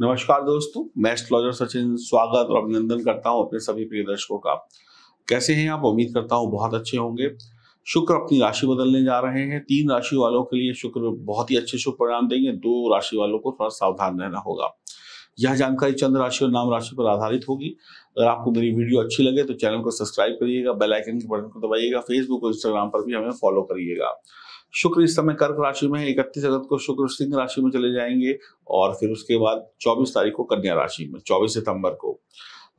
नमस्कार दोस्तों मैं एस्ट्रोलॉजर सचिन स्वागत और अभिनंदन करता हूं अपने सभी प्रिय दर्शकों का कैसे हैं आप उम्मीद करता हूं बहुत अच्छे होंगे शुक्र अपनी राशि बदलने जा रहे हैं तीन राशि वालों के लिए शुक्र बहुत ही अच्छे शुभ परिणाम देंगे दो राशि वालों को थोड़ा सावधान रहना होगा यह जानकारी चंद्र राशि और नाम राशि पर आधारित होगी अगर आपको मेरी वीडियो अच्छी लगे तो चैनल को सब्सक्राइब करिएगा बेल आइकन के बटन को दबाइएगा फेसबुक और इंस्टाग्राम पर भी हमें फॉलो करिएगा शुक्र इस समय कर्क राशि में है इकतीस अगस्त को शुक्र सिंह राशि में चले जाएंगे और फिर उसके बाद चौबीस तारीख को कन्या राशि में चौबीस सितंबर को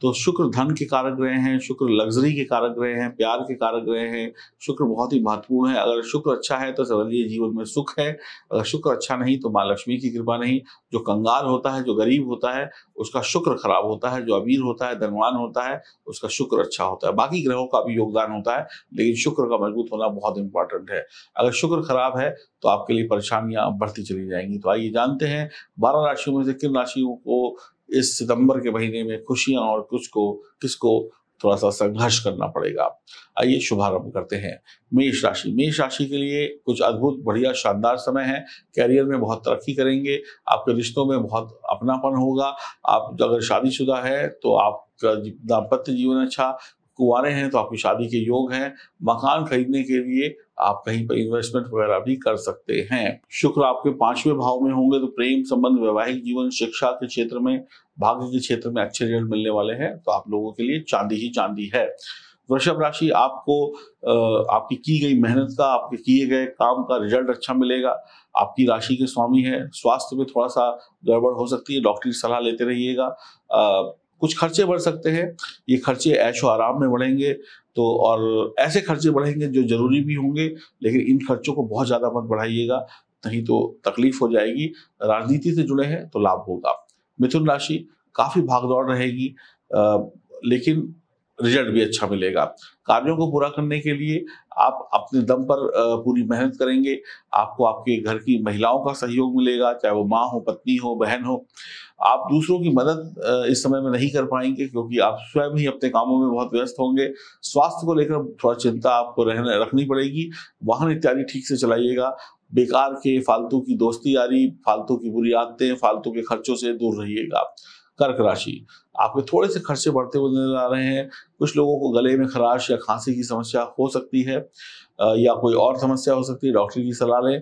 तो शुक्र धन के कारक ग्रह हैं शुक्र लग्जरी के कारक ग्रह हैं प्यार के कारक ग्रह हैं शुक्र बहुत ही महत्वपूर्ण है अगर शुक्र अच्छा है तो समझिए जीवन में सुख है अगर शुक्र अच्छा नहीं तो माँ लक्ष्मी की कृपा नहीं जो कंगाल होता है जो गरीब होता है उसका शुक्र खराब होता है जो अमीर होता है धनवान होता है उसका शुक्र अच्छा होता है बाकी ग्रहों का भी योगदान होता है लेकिन शुक्र का मजबूत होना बहुत इंपॉर्टेंट है अगर शुक्र खराब है तो आपके लिए परेशानियां बढ़ती चली जाएंगी तो आइए जानते हैं बारह राशियों में से किन राशियों को इस सितंबर के महीने में खुशियां और कुछ को किसको थोड़ा सा संघर्ष करना पड़ेगा आइए शुभारंभ करते हैं मेष राशि मेष राशि के लिए कुछ अद्भुत बढ़िया शानदार समय है कैरियर में बहुत तरक्की करेंगे आपके रिश्तों में बहुत अपनापन होगा आप अगर शादीशुदा है तो आपका दाम्पत्य जीवन अच्छा कुआरे हैं तो आपकी शादी के योग हैं मकान खरीदने के लिए आप कहीं पर इन्वेस्टमेंट वगैरह भी कर सकते हैं शुक्र आपके पांचवें भाव में होंगे तो प्रेम संबंध वैवाहिक जीवन शिक्षा के क्षेत्र में भाग्य के क्षेत्र में अच्छे रिजल्ट मिलने वाले हैं तो आप लोगों के लिए चांदी ही चांदी है वृषभ राशि आपको आपकी की गई मेहनत का आपके किए गए काम का रिजल्ट अच्छा मिलेगा आपकी राशि के स्वामी है स्वास्थ्य में थोड़ा सा गड़बड़ हो सकती है की सलाह लेते रहिएगा कुछ खर्चे बढ़ सकते हैं ये खर्चे ऐशो आराम में बढ़ेंगे तो और ऐसे खर्चे बढ़ेंगे जो जरूरी भी होंगे लेकिन इन खर्चों को बहुत ज़्यादा मत बढ़ाइएगा नहीं तो तकलीफ हो जाएगी राजनीति से जुड़े हैं तो लाभ होगा मिथुन राशि काफ़ी भागदौड़ रहेगी लेकिन रिजल्ट भी अच्छा मिलेगा कार्यों को पूरा करने के लिए आप अपने दम पर पूरी मेहनत करेंगे आपको आपके घर की महिलाओं का सहयोग मिलेगा चाहे वो माँ हो पत्नी हो बहन हो आप दूसरों की मदद इस समय में नहीं कर पाएंगे क्योंकि आप स्वयं ही अपने कामों में बहुत व्यस्त होंगे स्वास्थ्य को लेकर थोड़ा चिंता आपको रहने रखनी पड़ेगी वाहन इत्यादि ठीक से चलाइएगा बेकार के फालतू की दोस्ती यारी फालतू की बुरी आदतें फालतू के खर्चों से दूर रहिएगा कर्क राशि आपके थोड़े से खर्चे बढ़ते हुए नजर आ रहे हैं कुछ लोगों को गले में खराश या खांसी की समस्या हो सकती है या कोई और समस्या हो सकती है डॉक्टर की सलाह लें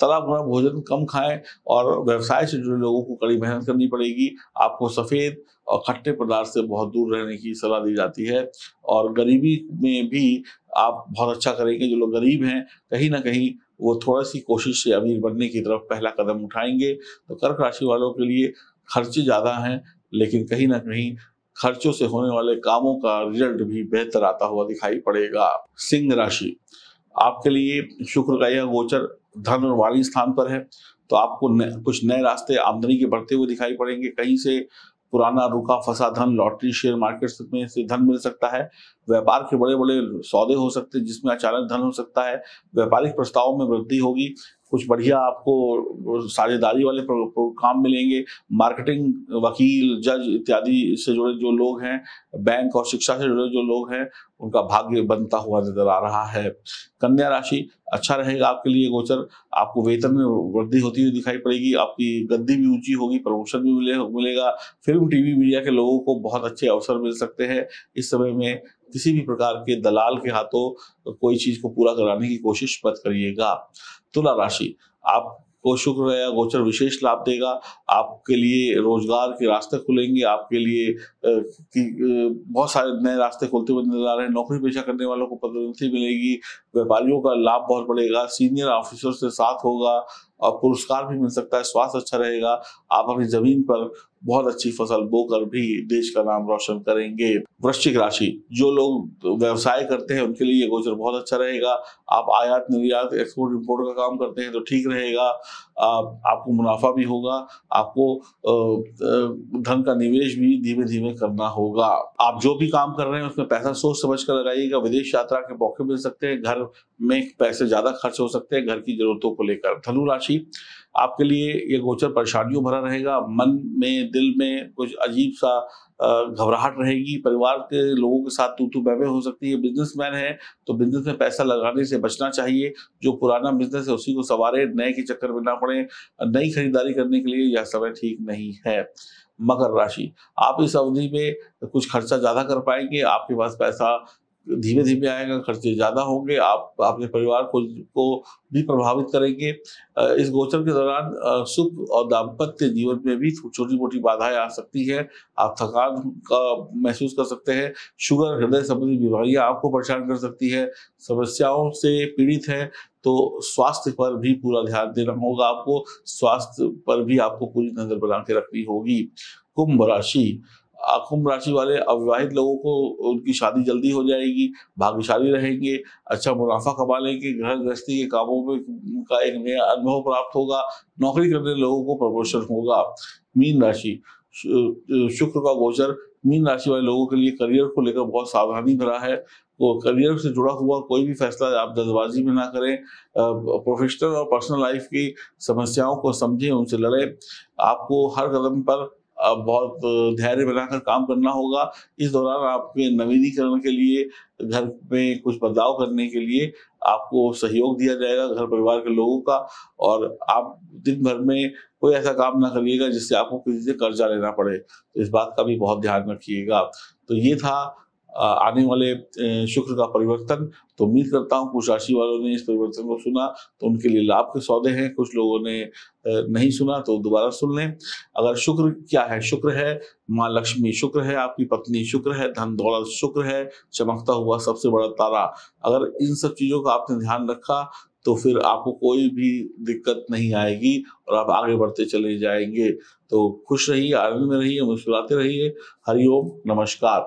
तला भुना भोजन कम खाएं और व्यवसाय से जुड़े लोगों को कड़ी मेहनत करनी पड़ेगी आपको सफ़ेद और खट्टे पदार्थ से बहुत दूर रहने की सलाह दी जाती है और गरीबी में भी आप बहुत अच्छा करेंगे जो लोग गरीब हैं कहीं ना कहीं वो थोड़ा सी कोशिश से अमीर बनने की तरफ पहला कदम उठाएंगे तो कर्क राशि वालों के लिए खर्चे ज़्यादा हैं लेकिन कहीं ना कहीं खर्चों से होने वाले कामों का रिजल्ट भी बेहतर आता हुआ दिखाई पड़ेगा सिंह राशि आपके लिए शुक्र का यह गोचर धन और वाणी स्थान पर है तो आपको न, कुछ नए रास्ते आमदनी के बढ़ते हुए दिखाई पड़ेंगे कहीं से पुराना रुका फंसा धन लॉटरी शेयर मार्केट में से धन मिल सकता है व्यापार के बड़े बड़े सौदे हो सकते हैं जिसमें अचानक धन हो सकता है व्यापारिक प्रस्तावों में वृद्धि होगी कुछ बढ़िया आपको साझेदारी वाले काम मिलेंगे मार्केटिंग वकील जज इत्यादि से जुड़े जो लोग हैं बैंक और शिक्षा से जुड़े जो लोग हैं उनका भाग्य बनता हुआ नजर आ रहा है कन्या राशि अच्छा रहेगा आपके लिए गोचर आपको वेतन में वृद्धि होती हुई दिखाई पड़ेगी आपकी गद्दी भी ऊंची होगी प्रमोशन भी मिले मिलेगा फिल्म टीवी मीडिया के लोगों को बहुत अच्छे अवसर मिल सकते हैं इस समय में किसी भी प्रकार के दलाल के हाथों कोई चीज को पूरा कराने की कोशिश मत करिएगा तुला राशि आप को शुक्र या गोचर विशेष लाभ देगा आपके लिए रोजगार के रास्ते खुलेंगे आपके लिए बहुत सारे नए रास्ते खुलते हुए नजर आ रहे हैं नौकरी पेशा करने वालों को पदोन्नति मिलेगी व्यापारियों का लाभ बहुत बढ़ेगा सीनियर ऑफिसर से साथ होगा और पुरस्कार भी मिल सकता है स्वास्थ्य अच्छा रहेगा आप अपनी जमीन पर बहुत अच्छी फसल बोकर भी देश का नाम रोशन करेंगे वृश्चिक राशि जो लोग व्यवसाय करते हैं उनके लिए ये गोचर बहुत अच्छा रहेगा आप आयात निर्यात एक्सपोर्ट इम्पोर्ट का काम करते हैं तो ठीक रहेगा आप, आपको मुनाफा भी होगा आपको धन का निवेश भी धीमे धीमे करना होगा आप जो भी काम कर रहे हैं उसमें पैसा सोच समझ कर लगाइएगा विदेश यात्रा के मौके मिल सकते हैं घर में पैसे ज्यादा खर्च हो सकते हैं घर की जरूरतों को लेकर धनु राशि आपके लिए ये गोचर परेशानियों भरा रहेगा मन में दिल में कुछ अजीब सा घबराहट रहेगी परिवार के लोगों के साथ तू तू बहवे हो सकती है बिजनेसमैन है तो बिजनेस में पैसा लगाने से बचना चाहिए जो पुराना बिजनेस है उसी को सवारे नए के चक्कर में ना पड़े नई खरीदारी करने के लिए यह समय ठीक नहीं है मकर राशि आप इस अवधि में कुछ खर्चा ज्यादा कर पाएंगे आपके पास पैसा धीमे धीमे आएगा खर्चे ज़्यादा होंगे आप अपने परिवार को को भी प्रभावित करेंगे इस गोचर के दौरान सुख और दाम्पत्य जीवन में भी छोटी मोटी बाधाएं आ सकती है आप थकान का महसूस कर सकते हैं शुगर हृदय संबंधी बीमारियां आपको परेशान कर सकती है समस्याओं से पीड़ित है तो स्वास्थ्य पर भी पूरा ध्यान देना होगा आपको स्वास्थ्य पर भी आपको पूरी नजर बना के रखनी होगी कुंभ राशि कुंभ राशि वाले अविवाहित लोगों को उनकी शादी जल्दी हो जाएगी भाग्यशाली रहेंगे अच्छा मुनाफा कमा लेंगे घर गृहस्थी के कामों में का एक नया अनुभव प्राप्त होगा नौकरी करने लोगों को प्रमोशन होगा मीन राशि शुक्र का गोचर मीन राशि वाले लोगों के लिए करियर को लेकर बहुत सावधानी भरा है वो करियर से जुड़ा हुआ कोई भी फैसला आप जल्दबाजी में ना करें प्रोफेशनल और पर्सनल लाइफ की समस्याओं को समझें उनसे लड़ें आपको हर कदम पर बहुत धैर्य बनाकर काम करना होगा इस दौरान आपके नवीनीकरण के लिए घर में कुछ बदलाव करने के लिए आपको सहयोग दिया जाएगा घर परिवार के लोगों का और आप दिन भर में कोई ऐसा काम ना करिएगा जिससे आपको किसी से कर्जा लेना पड़े तो इस बात का भी बहुत ध्यान रखिएगा तो ये था आने वाले शुक्र का परिवर्तन तो उम्मीद करता हूँ कुछ राशि वालों ने इस परिवर्तन को सुना तो उनके लिए लाभ के सौदे हैं कुछ लोगों ने नहीं सुना तो दोबारा सुन लें अगर शुक्र क्या है शुक्र है माँ लक्ष्मी शुक्र है आपकी पत्नी शुक्र है धन दौलत शुक्र है चमकता हुआ सबसे बड़ा तारा अगर इन सब चीज़ों का आपने ध्यान रखा तो फिर आपको कोई भी दिक्कत नहीं आएगी और आप आगे बढ़ते चले जाएंगे तो खुश रहिए आनंद में रहिए मुस्कुराते रहिए हरिओम नमस्कार